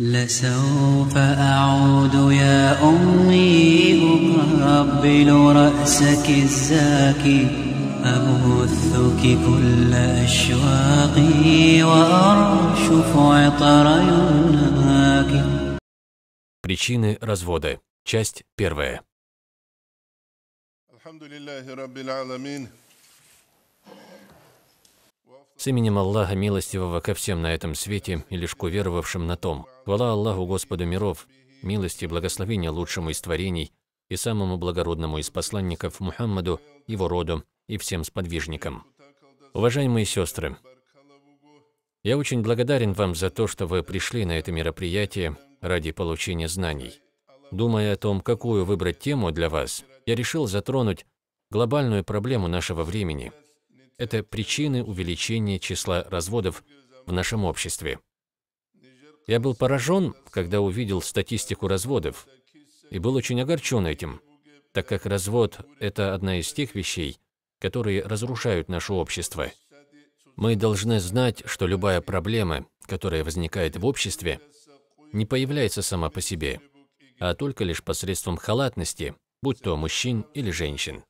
لسوف أعود يا أمي أقبل رأسك الزاكي أبثك كل أشواقي وأرشف عطر يمناك Причины развода. Часть первая. الحمد لله رب العالمين С именем Аллаха милостивого ко всем на этом свете и лишь к уверовавшим на том. Хвала Аллаху Господу миров, милости и благословения лучшему из творений и самому благородному из посланников Мухаммаду, его роду и всем сподвижникам. Уважаемые сестры, я очень благодарен вам за то, что вы пришли на это мероприятие ради получения знаний. Думая о том, какую выбрать тему для вас, я решил затронуть глобальную проблему нашего времени – это причины увеличения числа разводов в нашем обществе. Я был поражен, когда увидел статистику разводов, и был очень огорчен этим, так как развод – это одна из тех вещей, которые разрушают наше общество. Мы должны знать, что любая проблема, которая возникает в обществе, не появляется сама по себе, а только лишь посредством халатности, будь то мужчин или женщин.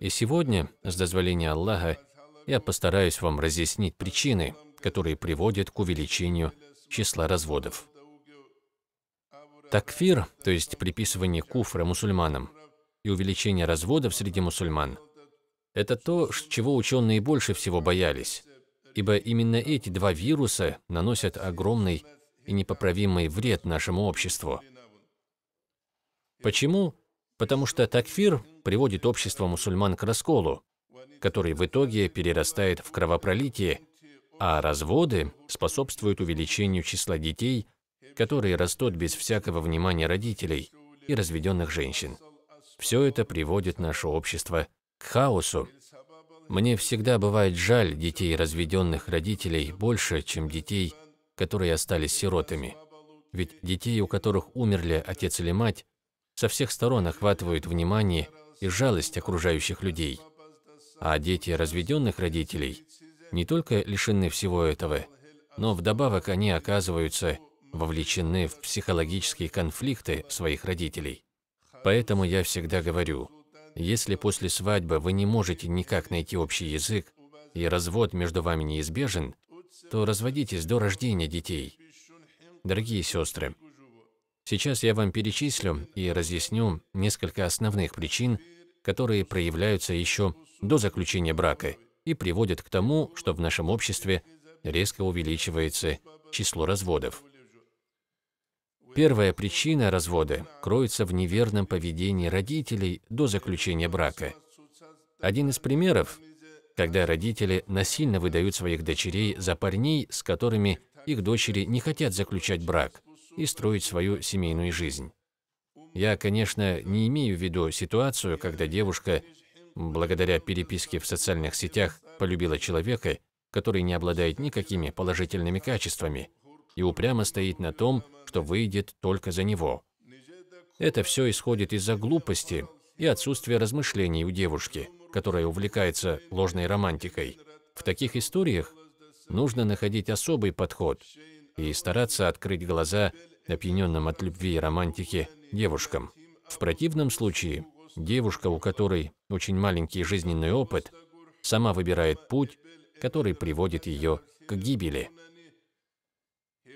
И сегодня, с дозволения Аллаха, я постараюсь вам разъяснить причины, которые приводят к увеличению числа разводов. Такфир, то есть приписывание куфра мусульманам, и увеличение разводов среди мусульман – это то, чего ученые больше всего боялись, ибо именно эти два вируса наносят огромный и непоправимый вред нашему обществу. Почему? Потому что такфир приводит общество мусульман к расколу, который в итоге перерастает в кровопролитие, а разводы способствуют увеличению числа детей, которые растут без всякого внимания родителей и разведенных женщин. Все это приводит наше общество к хаосу. Мне всегда бывает жаль детей разведенных родителей больше, чем детей, которые остались сиротами. Ведь детей, у которых умерли отец или мать, со всех сторон охватывают внимание и жалость окружающих людей. А дети разведенных родителей не только лишены всего этого, но вдобавок они оказываются вовлечены в психологические конфликты своих родителей. Поэтому я всегда говорю, если после свадьбы вы не можете никак найти общий язык, и развод между вами неизбежен, то разводитесь до рождения детей. Дорогие сестры, сейчас я вам перечислю и разъясню несколько основных причин, которые проявляются еще до заключения брака и приводят к тому, что в нашем обществе резко увеличивается число разводов. Первая причина развода кроется в неверном поведении родителей до заключения брака. Один из примеров, когда родители насильно выдают своих дочерей за парней, с которыми их дочери не хотят заключать брак и строить свою семейную жизнь. Я, конечно, не имею в виду ситуацию, когда девушка, благодаря переписке в социальных сетях, полюбила человека, который не обладает никакими положительными качествами и упрямо стоит на том, что выйдет только за него. Это все исходит из-за глупости и отсутствия размышлений у девушки, которая увлекается ложной романтикой. В таких историях нужно находить особый подход и стараться открыть глаза опьяненным от любви и романтики девушкам. В противном случае, девушка, у которой очень маленький жизненный опыт, сама выбирает путь, который приводит ее к гибели.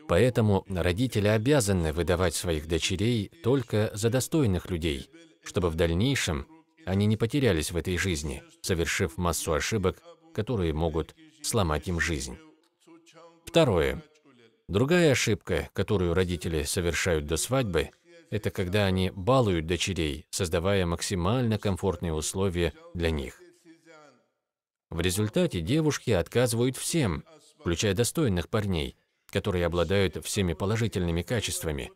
Поэтому родители обязаны выдавать своих дочерей только за достойных людей, чтобы в дальнейшем они не потерялись в этой жизни, совершив массу ошибок, которые могут сломать им жизнь. Второе. Другая ошибка, которую родители совершают до свадьбы – это когда они балуют дочерей, создавая максимально комфортные условия для них. В результате девушки отказывают всем, включая достойных парней, которые обладают всеми положительными качествами.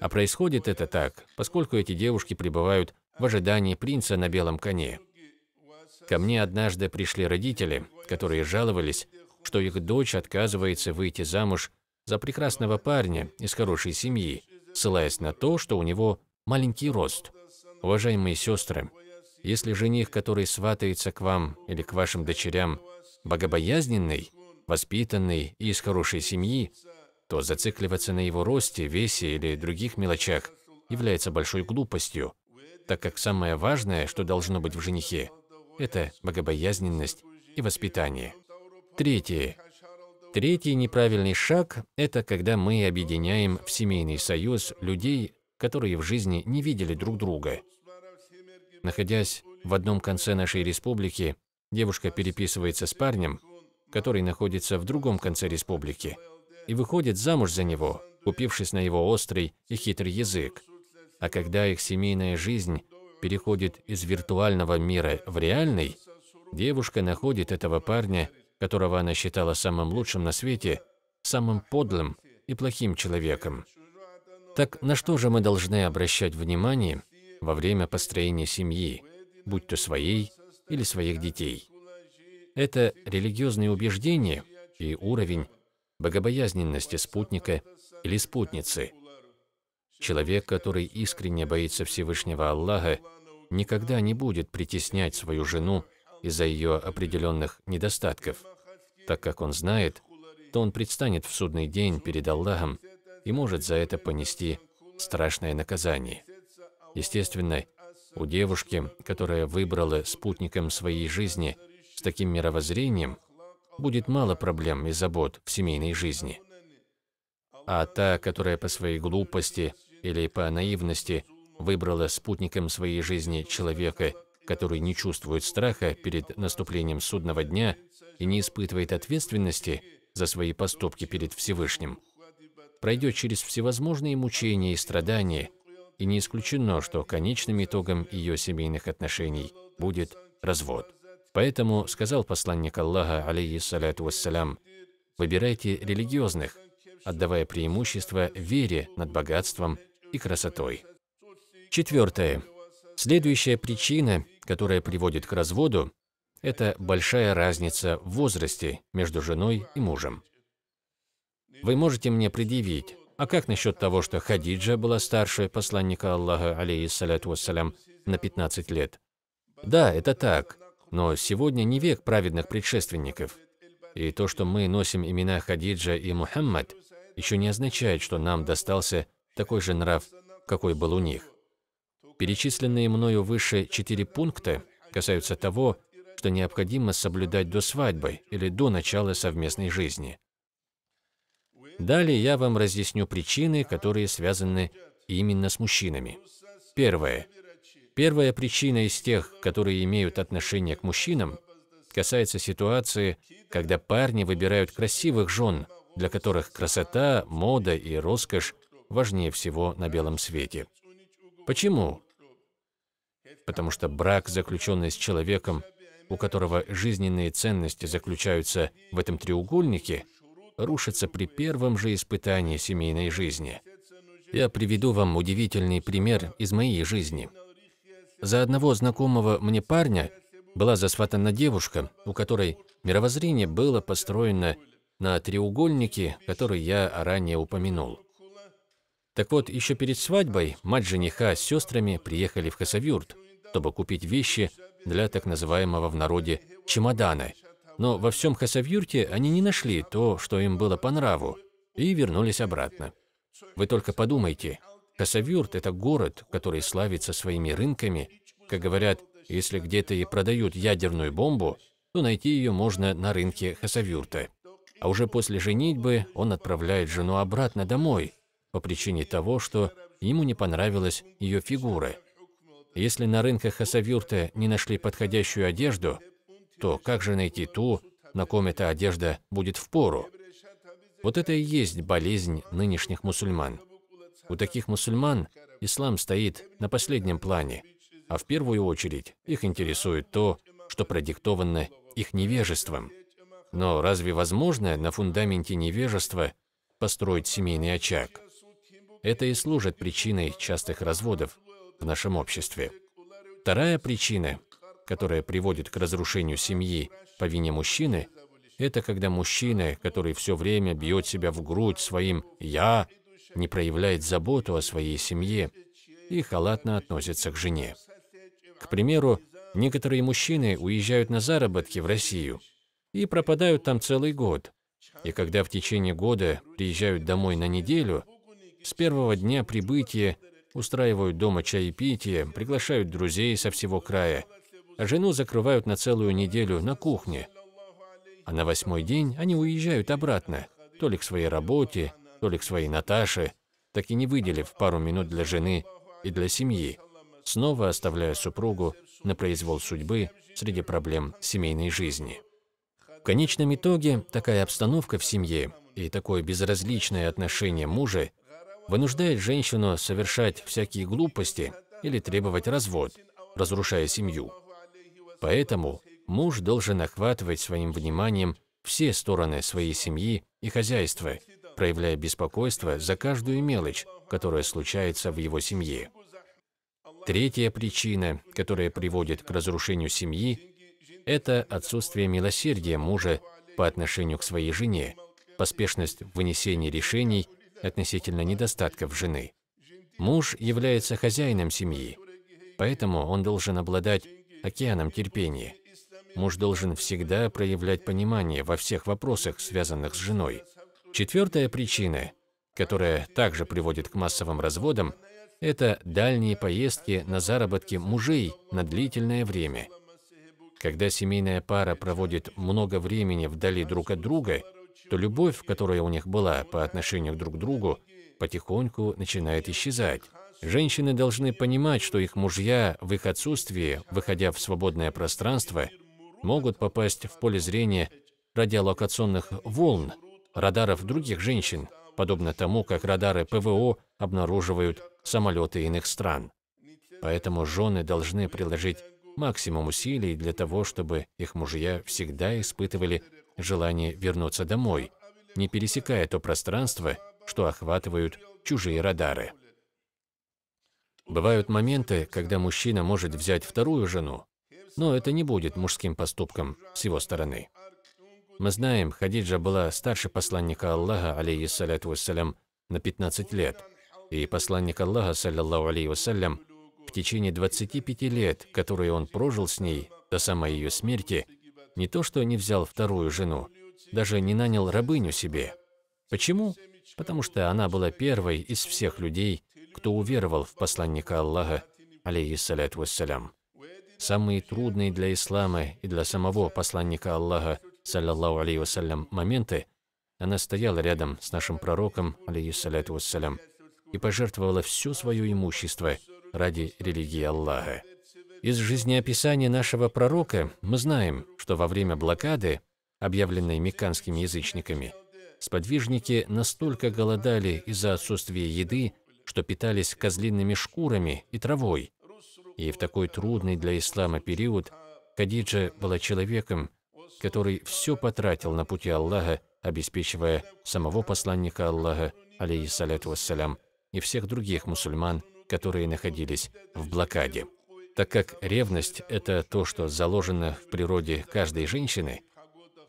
А происходит это так, поскольку эти девушки пребывают в ожидании принца на белом коне. Ко мне однажды пришли родители, которые жаловались, что их дочь отказывается выйти замуж за прекрасного парня из хорошей семьи, ссылаясь на то, что у него маленький рост. Уважаемые сестры, если жених, который сватается к вам или к вашим дочерям, богобоязненный, воспитанный и из хорошей семьи, то зацикливаться на его росте, весе или других мелочах является большой глупостью, так как самое важное, что должно быть в женихе, это богобоязненность и воспитание. Третье. Третий неправильный шаг – это когда мы объединяем в семейный союз людей, которые в жизни не видели друг друга. Находясь в одном конце нашей республики, девушка переписывается с парнем, который находится в другом конце республики, и выходит замуж за него, купившись на его острый и хитрый язык. А когда их семейная жизнь переходит из виртуального мира в реальный, девушка находит этого парня которого она считала самым лучшим на свете, самым подлым и плохим человеком. Так на что же мы должны обращать внимание во время построения семьи, будь то своей или своих детей? Это религиозные убеждения и уровень богобоязненности спутника или спутницы. Человек, который искренне боится Всевышнего Аллаха, никогда не будет притеснять свою жену из-за ее определенных недостатков. Так как он знает, то он предстанет в судный день перед Аллахом и может за это понести страшное наказание. Естественно, у девушки, которая выбрала спутником своей жизни с таким мировоззрением, будет мало проблем и забот в семейной жизни. А та, которая по своей глупости или по наивности выбрала спутником своей жизни человека, который не чувствует страха перед наступлением судного дня – и не испытывает ответственности за свои поступки перед Всевышним, пройдет через всевозможные мучения и страдания, и не исключено, что конечным итогом ее семейных отношений будет развод. Поэтому сказал посланник Аллаха, алейхиссаляту вассалям, выбирайте религиозных, отдавая преимущество вере над богатством и красотой. Четвертое. Следующая причина, которая приводит к разводу, это большая разница в возрасте между женой и мужем. Вы можете мне предъявить, а как насчет того, что Хадиджа была старше посланника Аллаха, алейхиссалату вассалям, на 15 лет? Да, это так, но сегодня не век праведных предшественников. И то, что мы носим имена Хадиджа и Мухаммад, еще не означает, что нам достался такой же нрав, какой был у них. Перечисленные мною выше четыре пункта касаются того, что необходимо соблюдать до свадьбы или до начала совместной жизни. Далее я вам разъясню причины, которые связаны именно с мужчинами. Первое. Первая причина из тех, которые имеют отношение к мужчинам, касается ситуации, когда парни выбирают красивых жен, для которых красота, мода и роскошь важнее всего на белом свете. Почему? Потому что брак, заключенный с человеком, у которого жизненные ценности заключаются в этом треугольнике, рушится при первом же испытании семейной жизни. Я приведу вам удивительный пример из моей жизни. За одного знакомого мне парня была засватана девушка, у которой мировоззрение было построено на треугольнике, который я ранее упомянул. Так вот, еще перед свадьбой мать жениха с сестрами приехали в Хасавюрт, чтобы купить вещи для так называемого в народе «чемодана». Но во всем Хасавюрте они не нашли то, что им было по нраву, и вернулись обратно. Вы только подумайте, Хасавюрт – это город, который славится своими рынками. Как говорят, если где-то и продают ядерную бомбу, то найти ее можно на рынке Хасавюрта. А уже после женитьбы он отправляет жену обратно домой по причине того, что ему не понравилась ее фигура. Если на рынках Хасавюрта не нашли подходящую одежду, то как же найти ту, на ком эта одежда будет в пору? Вот это и есть болезнь нынешних мусульман. У таких мусульман ислам стоит на последнем плане, а в первую очередь их интересует то, что продиктовано их невежеством. Но разве возможно на фундаменте невежества построить семейный очаг? Это и служит причиной частых разводов в нашем обществе. Вторая причина, которая приводит к разрушению семьи по вине мужчины, это когда мужчина, который все время бьет себя в грудь своим «я», не проявляет заботу о своей семье и халатно относится к жене. К примеру, некоторые мужчины уезжают на заработки в Россию и пропадают там целый год. И когда в течение года приезжают домой на неделю, с первого дня прибытия устраивают дома чаепитие, приглашают друзей со всего края, а жену закрывают на целую неделю на кухне. А на восьмой день они уезжают обратно, то ли к своей работе, то ли к своей Наташе, так и не выделив пару минут для жены и для семьи, снова оставляя супругу на произвол судьбы среди проблем семейной жизни. В конечном итоге такая обстановка в семье и такое безразличное отношение мужа вынуждает женщину совершать всякие глупости или требовать развод, разрушая семью. Поэтому муж должен охватывать своим вниманием все стороны своей семьи и хозяйства, проявляя беспокойство за каждую мелочь, которая случается в его семье. Третья причина, которая приводит к разрушению семьи, это отсутствие милосердия мужа по отношению к своей жене, поспешность в вынесении решений относительно недостатков жены. Муж является хозяином семьи, поэтому он должен обладать океаном терпения. Муж должен всегда проявлять понимание во всех вопросах, связанных с женой. Четвертая причина, которая также приводит к массовым разводам, это дальние поездки на заработки мужей на длительное время. Когда семейная пара проводит много времени вдали друг от друга, то любовь, которая у них была по отношению друг к другу, потихоньку начинает исчезать. Женщины должны понимать, что их мужья в их отсутствии, выходя в свободное пространство, могут попасть в поле зрения радиолокационных волн, радаров других женщин, подобно тому, как радары ПВО обнаруживают самолеты иных стран. Поэтому жены должны приложить максимум усилий для того, чтобы их мужья всегда испытывали желание вернуться домой, не пересекая то пространство, что охватывают чужие радары. Бывают моменты, когда мужчина может взять вторую жену, но это не будет мужским поступком с его стороны. Мы знаем, Хадиджа была старше посланника Аллаха, алейхиссаляту вассалям, на 15 лет, и посланник Аллаха, саллиллаху алейхи вассалям, в течение 25 лет, которые он прожил с ней до самой ее смерти, не то, что не взял вторую жену, даже не нанял рабыню себе. Почему? Потому что она была первой из всех людей, кто уверовал в посланника Аллаха, алейхиссаляту вассалям. Самый трудный для ислама и для самого посланника Аллаха, саллаллаху алейхи вассалям, моменты, она стояла рядом с нашим пророком, алейхиссаляту вассалям, и пожертвовала все свое имущество ради религии Аллаха. Из жизнеописания нашего пророка мы знаем, что во время блокады, объявленной мекканскими язычниками, сподвижники настолько голодали из-за отсутствия еды, что питались козлиными шкурами и травой. И в такой трудный для ислама период Хадиджа была человеком, который все потратил на пути Аллаха, обеспечивая самого посланника Аллаха, алейхиссаляту вассалям, и всех других мусульман, которые находились в блокаде. Так как ревность – это то, что заложено в природе каждой женщины,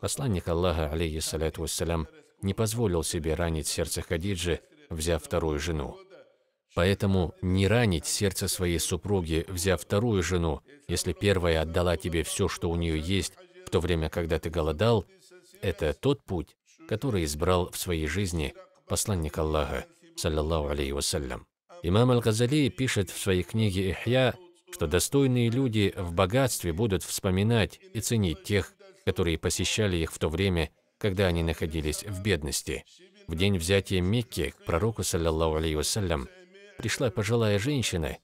посланник Аллаха, алейхиссалату вассалям, не позволил себе ранить сердце Хадиджи, взяв вторую жену. Поэтому не ранить сердце своей супруги, взяв вторую жену, если первая отдала тебе все, что у нее есть, в то время, когда ты голодал, это тот путь, который избрал в своей жизни посланник Аллаха, саллиллаху алейхи вассалям. Имам Аль-Газали пишет в своей книге «Ихья», что достойные люди в богатстве будут вспоминать и ценить тех, которые посещали их в то время, когда они находились в бедности. В день взятия Мекки к пророку, саллиллаху алейхи вассалям, пришла пожилая женщина,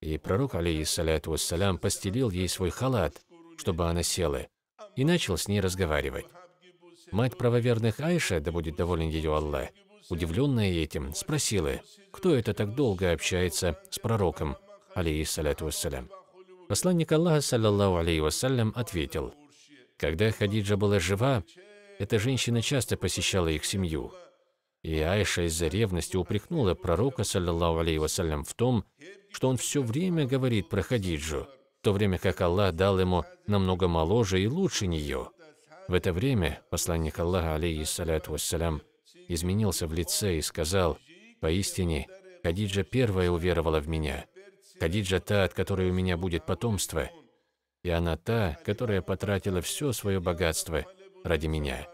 и пророк, алейхиссаляту вассалям, постелил ей свой халат, чтобы она села, и начал с ней разговаривать. Мать правоверных Айша, да будет доволен ее Аллах, удивленная этим, спросила, кто это так долго общается с пророком, алейхиссаляту вассалям. Посланник Аллаха, саллаллаху алейхи вассалям, ответил, «Когда Хадиджа была жива, эта женщина часто посещала их семью. И Айша из-за ревности упрекнула пророка, саллаллаху алейхи вассалям, в том, что он все время говорит про Хадиджу, в то время как Аллах дал ему намного моложе и лучше нее. В это время посланник Аллаха, алейхиссаляту вассалям, изменился в лице и сказал, «Поистине, Хадиджа первая уверовала в меня, Хадиджа та, от которой у меня будет потомство, и она та, которая потратила все свое богатство ради меня.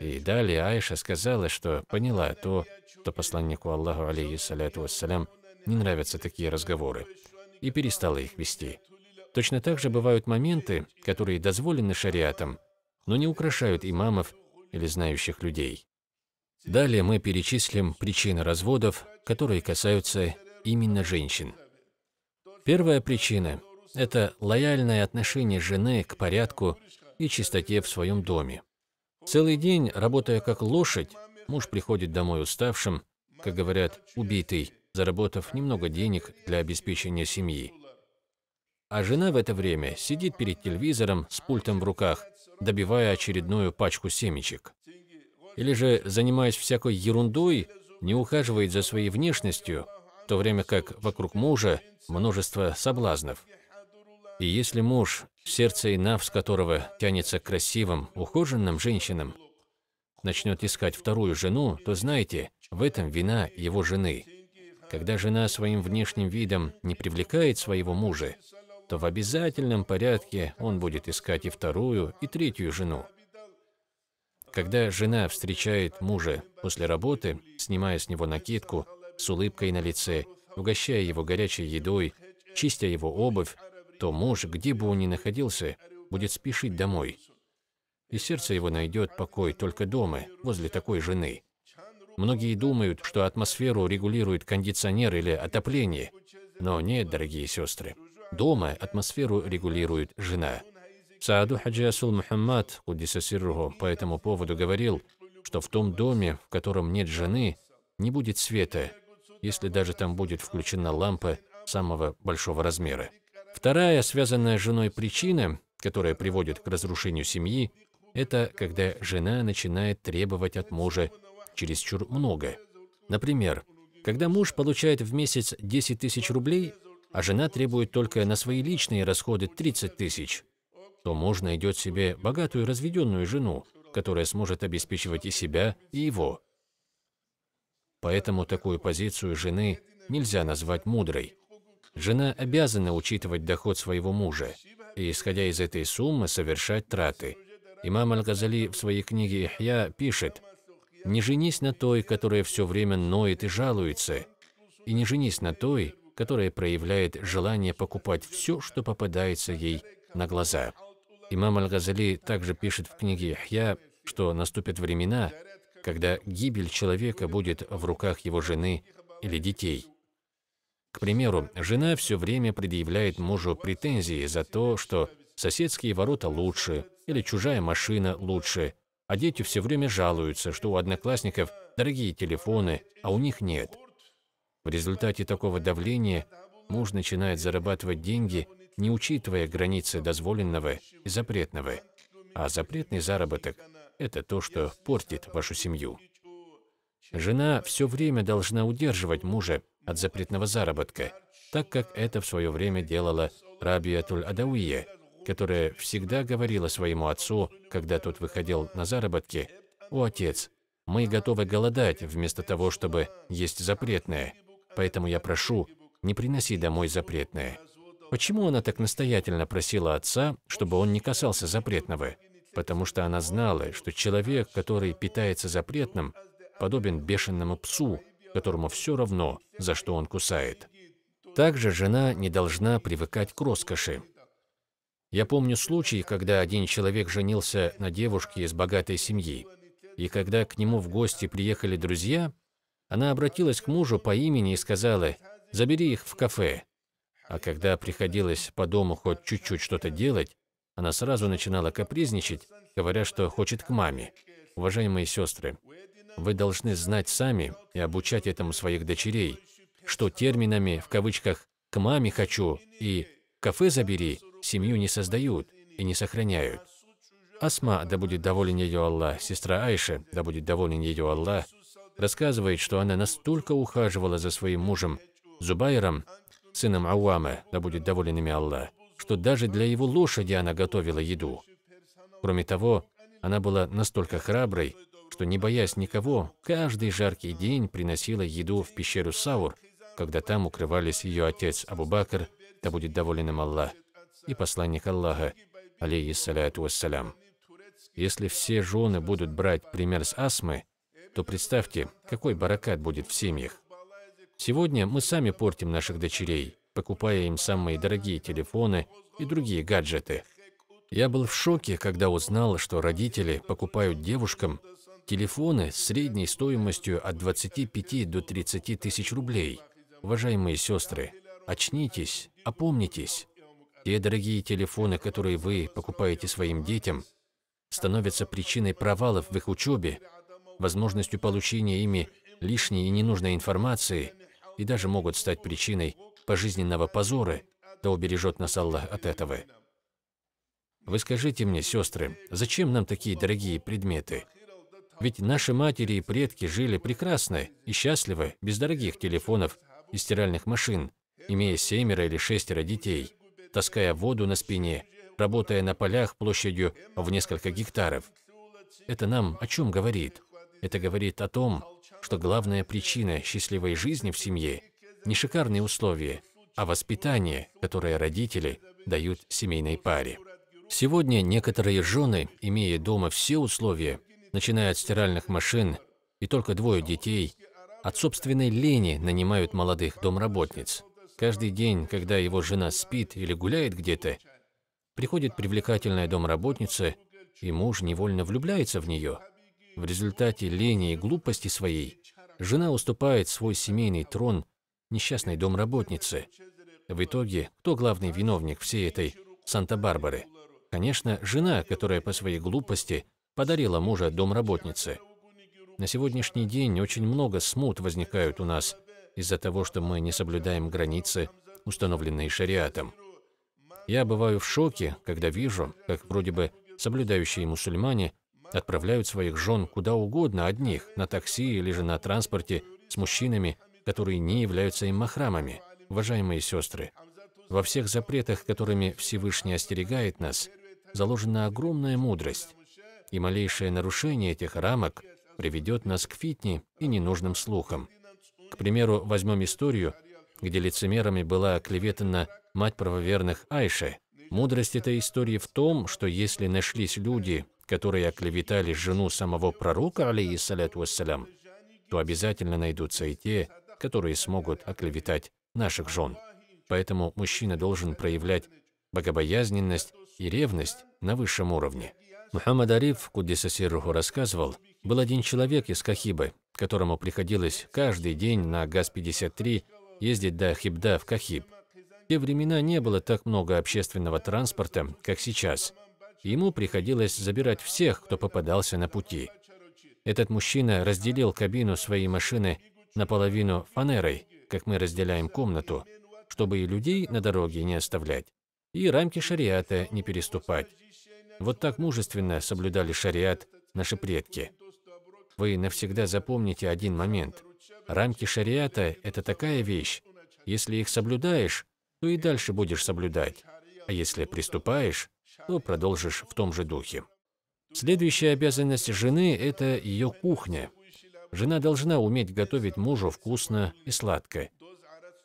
И далее Айша сказала, что поняла то, что посланнику Аллаху, алейхиссаляту вассалям, не нравятся такие разговоры, и перестала их вести. Точно так же бывают моменты, которые дозволены шариатом, но не украшают имамов или знающих людей. Далее мы перечислим причины разводов, которые касаются именно женщин. Первая причина – это лояльное отношение жены к порядку и чистоте в своем доме. Целый день, работая как лошадь, муж приходит домой уставшим, как говорят, убитый, заработав немного денег для обеспечения семьи. А жена в это время сидит перед телевизором с пультом в руках, добивая очередную пачку семечек. Или же, занимаясь всякой ерундой, не ухаживает за своей внешностью, в то время как вокруг мужа множество соблазнов. И если муж, сердце и навс которого тянется к красивым, ухоженным женщинам, начнет искать вторую жену, то знаете, в этом вина его жены. Когда жена своим внешним видом не привлекает своего мужа, то в обязательном порядке он будет искать и вторую, и третью жену. Когда жена встречает мужа после работы, снимая с него накидку, с улыбкой на лице угощая его горячей едой, чистя его обувь, то муж, где бы он ни находился, будет спешить домой. И сердце его найдет покой только дома, возле такой жены. Многие думают, что атмосферу регулирует кондиционер или отопление. Но нет, дорогие сестры. Дома атмосферу регулирует жена. Сааду Хаджи Асул Мухаммад, Кудисасирруху, по этому поводу говорил, что в том доме, в котором нет жены, не будет света, если даже там будет включена лампа самого большого размера. Вторая, связанная с женой причина, которая приводит к разрушению семьи, это когда жена начинает требовать от мужа чересчур много. Например, когда муж получает в месяц 10 тысяч рублей, а жена требует только на свои личные расходы 30 тысяч, то муж найдет себе богатую разведенную жену, которая сможет обеспечивать и себя, и его. Поэтому такую позицию жены нельзя назвать мудрой. Жена обязана учитывать доход своего мужа и, исходя из этой суммы, совершать траты. Имам Аль-Газали в своей книге «Ихья» пишет, «Не женись на той, которая все время ноет и жалуется, и не женись на той, которая проявляет желание покупать все, что попадается ей на глаза». Имам Аль-Газали также пишет в книге «Ихья», что наступят времена, когда гибель человека будет в руках его жены или детей. К примеру, жена все время предъявляет мужу претензии за то, что соседские ворота лучше или чужая машина лучше, а дети все время жалуются, что у одноклассников дорогие телефоны, а у них нет. В результате такого давления муж начинает зарабатывать деньги, не учитывая границы дозволенного и запретного, а запретный заработок это то, что портит вашу семью. Жена все время должна удерживать мужа от запретного заработка, так как это в свое время делала Рабиатуль Адауия, которая всегда говорила своему отцу, когда тот выходил на заработки, «О, отец, мы готовы голодать вместо того, чтобы есть запретное, поэтому я прошу, не приноси домой запретное». Почему она так настоятельно просила отца, чтобы он не касался запретного? потому что она знала, что человек, который питается запретным, подобен бешеному псу, которому все равно, за что он кусает. Также жена не должна привыкать к роскоши. Я помню случай, когда один человек женился на девушке из богатой семьи, и когда к нему в гости приехали друзья, она обратилась к мужу по имени и сказала «забери их в кафе». А когда приходилось по дому хоть чуть-чуть что-то делать, она сразу начинала капризничать, говоря, что хочет к маме. Уважаемые сестры, вы должны знать сами и обучать этому своих дочерей, что терминами, в кавычках, «к маме хочу» и «кафе забери» семью не создают и не сохраняют. Асма, да будет доволен ее Аллах, сестра Айша, да будет доволен ее Аллах, рассказывает, что она настолько ухаживала за своим мужем Зубайром, сыном Ауама, да будет доволен ими Аллах, что даже для его лошади она готовила еду. Кроме того, она была настолько храброй, что, не боясь никого, каждый жаркий день приносила еду в пещеру Саур, когда там укрывались ее отец Абу-Бакр, да будет доволен им Аллах, и посланник Аллаха, алейхиссаляту вассалям. Если все жены будут брать пример с Асмы, то представьте, какой баракат будет в семьях. Сегодня мы сами портим наших дочерей, покупая им самые дорогие телефоны и другие гаджеты. Я был в шоке, когда узнал, что родители покупают девушкам телефоны с средней стоимостью от 25 до 30 тысяч рублей. Уважаемые сестры, очнитесь, опомнитесь. Те дорогие телефоны, которые вы покупаете своим детям, становятся причиной провалов в их учебе, возможностью получения ими лишней и ненужной информации и даже могут стать причиной пожизненного позора, да убережет нас Аллах от этого. Вы скажите мне, сестры, зачем нам такие дорогие предметы? Ведь наши матери и предки жили прекрасно и счастливо, без дорогих телефонов и стиральных машин, имея семеро или шестеро детей, таская воду на спине, работая на полях площадью в несколько гектаров. Это нам о чем говорит? Это говорит о том, что главная причина счастливой жизни в семье не шикарные условия, а воспитание, которое родители дают семейной паре. Сегодня некоторые жены, имея дома все условия, начиная от стиральных машин и только двое детей, от собственной лени нанимают молодых домработниц. Каждый день, когда его жена спит или гуляет где-то, приходит привлекательная домработница, и муж невольно влюбляется в нее. В результате лени и глупости своей жена уступает свой семейный трон несчастной домработницы. В итоге, кто главный виновник всей этой Санта-Барбары? Конечно, жена, которая по своей глупости подарила мужа домработнице. На сегодняшний день очень много смут возникают у нас из-за того, что мы не соблюдаем границы, установленные шариатом. Я бываю в шоке, когда вижу, как вроде бы соблюдающие мусульмане отправляют своих жен куда угодно одних, на такси или же на транспорте, с мужчинами, которые не являются им махрамами. Уважаемые сестры, во всех запретах, которыми Всевышний остерегает нас, заложена огромная мудрость, и малейшее нарушение этих рамок приведет нас к фитне и ненужным слухам. К примеру, возьмем историю, где лицемерами была оклеветана мать правоверных Айши. Мудрость этой истории в том, что если нашлись люди, которые оклеветали жену самого пророка, алейхиссаляту вассалям, то обязательно найдутся и те, которые смогут оклеветать наших жен. Поэтому мужчина должен проявлять богобоязненность и ревность на высшем уровне. Мухаммад Ариф, Кудиса Сирруху, рассказывал, был один человек из Кахибы, которому приходилось каждый день на ГАЗ-53 ездить до Хибда в Кахиб. В те времена не было так много общественного транспорта, как сейчас. Ему приходилось забирать всех, кто попадался на пути. Этот мужчина разделил кабину своей машины наполовину фанерой, как мы разделяем комнату, чтобы и людей на дороге не оставлять, и рамки шариата не переступать. Вот так мужественно соблюдали шариат наши предки. Вы навсегда запомните один момент. Рамки шариата – это такая вещь, если их соблюдаешь, то и дальше будешь соблюдать, а если приступаешь, то продолжишь в том же духе. Следующая обязанность жены – это ее кухня. Жена должна уметь готовить мужу вкусно и сладко.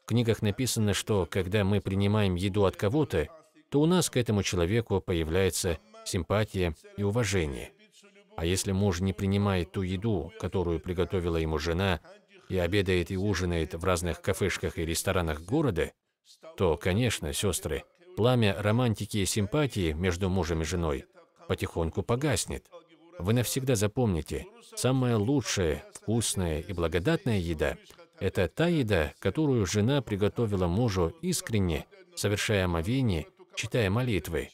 В книгах написано, что когда мы принимаем еду от кого-то, то у нас к этому человеку появляется симпатия и уважение. А если муж не принимает ту еду, которую приготовила ему жена, и обедает и ужинает в разных кафешках и ресторанах города, то, конечно, сестры, пламя романтики и симпатии между мужем и женой потихоньку погаснет. Вы навсегда запомните, самая лучшая, вкусная и благодатная еда – это та еда, которую жена приготовила мужу искренне, совершая омовение, читая молитвы.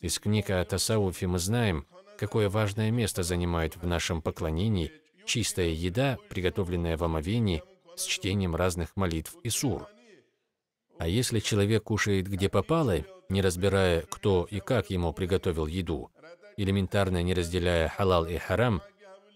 Из книги о Тасауфе мы знаем, какое важное место занимает в нашем поклонении чистая еда, приготовленная в омовении, с чтением разных молитв и сур. А если человек кушает где попало, не разбирая, кто и как ему приготовил еду, элементарно не разделяя халал и харам,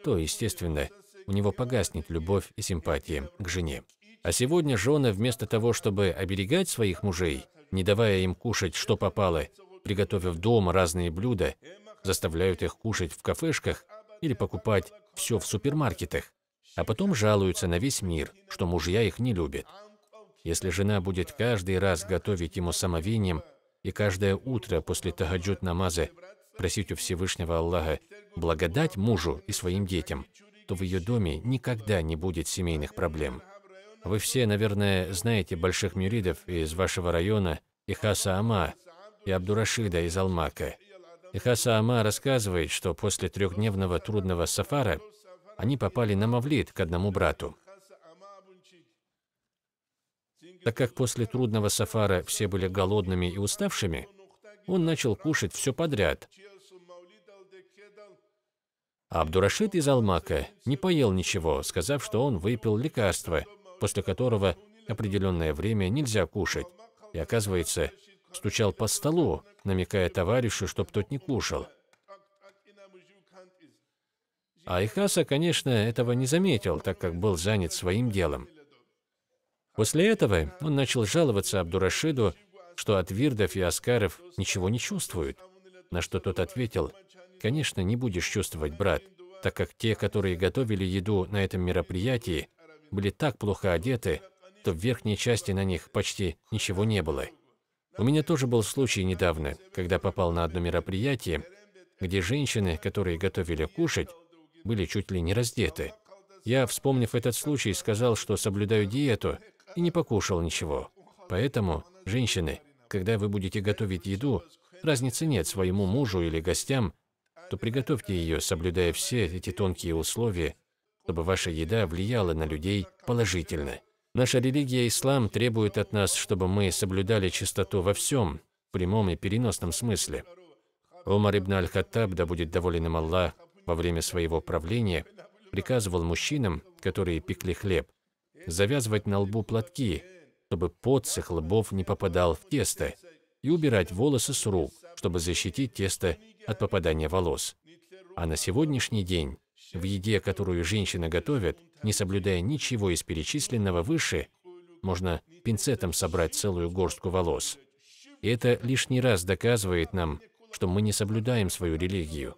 то, естественно, у него погаснет любовь и симпатия к жене. А сегодня жены, вместо того, чтобы оберегать своих мужей, не давая им кушать, что попало, приготовив дома разные блюда, заставляют их кушать в кафешках или покупать все в супермаркетах, а потом жалуются на весь мир, что мужья их не любят. Если жена будет каждый раз готовить ему самовением и каждое утро после тагаджуд намаза просить у Всевышнего Аллаха благодать мужу и своим детям, то в ее доме никогда не будет семейных проблем. Вы все, наверное, знаете больших мюридов из вашего района Ихаса Ама и Абдурашида из Алмака. Ихаса Ама рассказывает, что после трехдневного трудного сафара они попали на мавлит к одному брату. Так как после трудного сафара все были голодными и уставшими, он начал кушать все подряд. Абдурашид из Алмака не поел ничего, сказав, что он выпил лекарство, после которого определенное время нельзя кушать. И оказывается, стучал по столу, намекая товарищу, чтоб тот не кушал. А Ихаса, конечно, этого не заметил, так как был занят своим делом. После этого он начал жаловаться Абдурашиду, что от Вирдов и Аскаров ничего не чувствуют. На что тот ответил, «Конечно, не будешь чувствовать, брат, так как те, которые готовили еду на этом мероприятии, были так плохо одеты, что в верхней части на них почти ничего не было. У меня тоже был случай недавно, когда попал на одно мероприятие, где женщины, которые готовили кушать, были чуть ли не раздеты. Я, вспомнив этот случай, сказал, что соблюдаю диету и не покушал ничего. Поэтому, женщины, когда вы будете готовить еду, разницы нет своему мужу или гостям, то приготовьте ее, соблюдая все эти тонкие условия, чтобы ваша еда влияла на людей положительно. Наша религия ислам требует от нас, чтобы мы соблюдали чистоту во всем, в прямом и переносном смысле. Умар ибн аль-Хаттаб, да будет доволен им Аллах, во время своего правления приказывал мужчинам, которые пекли хлеб, завязывать на лбу платки, чтобы пот с их лбов не попадал в тесто, и убирать волосы с рук, чтобы защитить тесто от попадания волос. А на сегодняшний день в еде, которую женщины готовят, не соблюдая ничего из перечисленного выше, можно пинцетом собрать целую горстку волос. И это лишний раз доказывает нам, что мы не соблюдаем свою религию.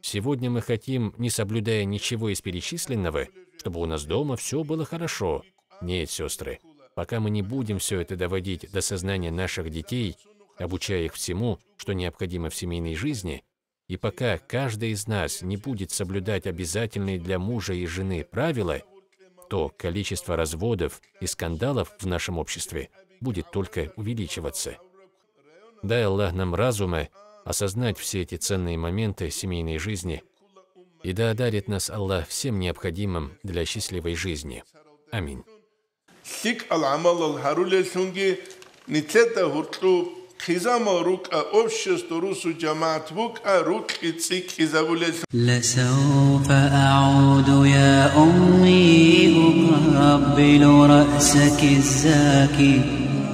Сегодня мы хотим, не соблюдая ничего из перечисленного, чтобы у нас дома все было хорошо. Нет, сестры, Пока мы не будем все это доводить до сознания наших детей, обучая их всему, что необходимо в семейной жизни, и пока каждый из нас не будет соблюдать обязательные для мужа и жены правила, то количество разводов и скандалов в нашем обществе будет только увеличиваться. Дай Аллах нам разума осознать все эти ценные моменты семейной жизни, и да одарит нас Аллах всем необходимым для счастливой жизни. Аминь. лик ал амалал ҳарулесунги ницета хуртлу خزام روك أبشست روس جماعت بوك أروك إتسيك لسوف أعود يا أمي أقبل رأسك الزاكي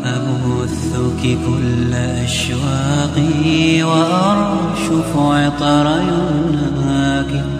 أبثك كل أشواقي وأرشف عطر يناكي